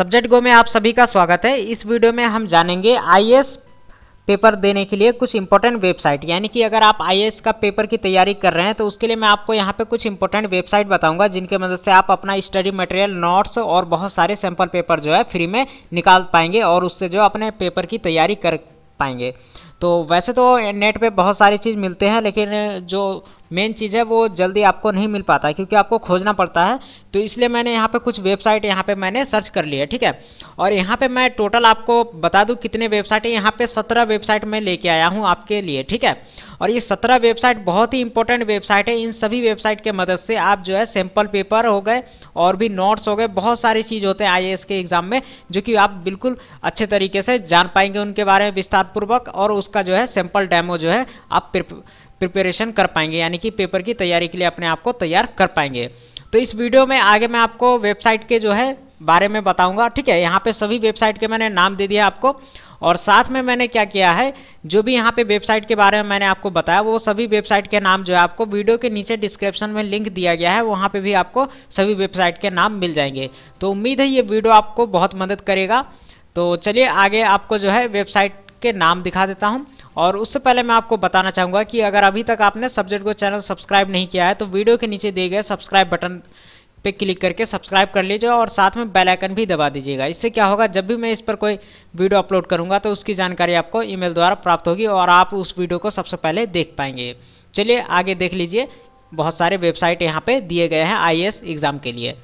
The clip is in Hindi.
सब्जेक्ट गो में आप सभी का स्वागत है इस वीडियो में हम जानेंगे आई पेपर देने के लिए कुछ इंपॉर्टेंट वेबसाइट यानी कि अगर आप आई का पेपर की तैयारी कर रहे हैं तो उसके लिए मैं आपको यहाँ पे कुछ इंपॉर्टेंट वेबसाइट बताऊंगा जिनके मदद से आप अपना स्टडी मटेरियल नोट्स और बहुत सारे सैंपल पेपर जो है फ्री में निकाल पाएंगे और उससे जो अपने पेपर की तैयारी कर पाएंगे तो वैसे तो नेट पे बहुत सारी चीज़ मिलते हैं लेकिन जो मेन चीज़ है वो जल्दी आपको नहीं मिल पाता क्योंकि आपको खोजना पड़ता है तो इसलिए मैंने यहाँ पे कुछ वेबसाइट यहाँ पे मैंने सर्च कर लिया ठीक है और यहाँ पे मैं टोटल आपको बता दूँ कितने वेबसाइट है यहाँ पे सत्रह वेबसाइट मैं लेके आया हूँ आपके लिए ठीक है और ये सत्रह वेबसाइट बहुत ही इंपॉर्टेंट वेबसाइट है इन सभी वेबसाइट के मदद से आप जो है सैम्पल पेपर हो गए और भी नोट्स हो गए बहुत सारी चीज़ होते हैं आई के एग्ज़ाम में जो कि आप बिल्कुल अच्छे तरीके से जान पाएंगे उनके बारे में विस्तारपूर्वक और उस उसका जो है सैंपल डेमो जो है आप प्रिपरेशन कर पाएंगे यानी कि पेपर की तैयारी के लिए अपने आप को तैयार कर पाएंगे तो इस वीडियो में आगे मैं आपको वेबसाइट के जो है बारे में बताऊंगा ठीक है यहाँ पे सभी वेबसाइट के मैंने नाम दे दिया आपको और साथ में मैंने क्या किया है जो भी यहाँ पे वेबसाइट के बारे में मैंने आपको बताया वो सभी वेबसाइट के नाम जो है आपको वीडियो के नीचे डिस्क्रिप्शन में लिंक दिया गया है वहाँ पे भी आपको सभी वेबसाइट के नाम मिल जाएंगे तो उम्मीद है ये वीडियो आपको बहुत मदद करेगा तो चलिए आगे आपको जो है वेबसाइट के नाम दिखा देता हूँ और उससे पहले मैं आपको बताना चाहूँगा कि अगर अभी तक आपने सब्जेक्ट को चैनल सब्सक्राइब नहीं किया है तो वीडियो के नीचे दिए गए सब्सक्राइब बटन पे क्लिक करके सब्सक्राइब कर लीजिए और साथ में बेल आइकन भी दबा दीजिएगा इससे क्या होगा जब भी मैं इस पर कोई वीडियो अपलोड करूँगा तो उसकी जानकारी आपको ईमेल द्वारा प्राप्त होगी और आप उस वीडियो को सबसे पहले देख पाएंगे चलिए आगे देख लीजिए बहुत सारे वेबसाइट यहाँ पे दिए गए हैं आई एग्ज़ाम के लिए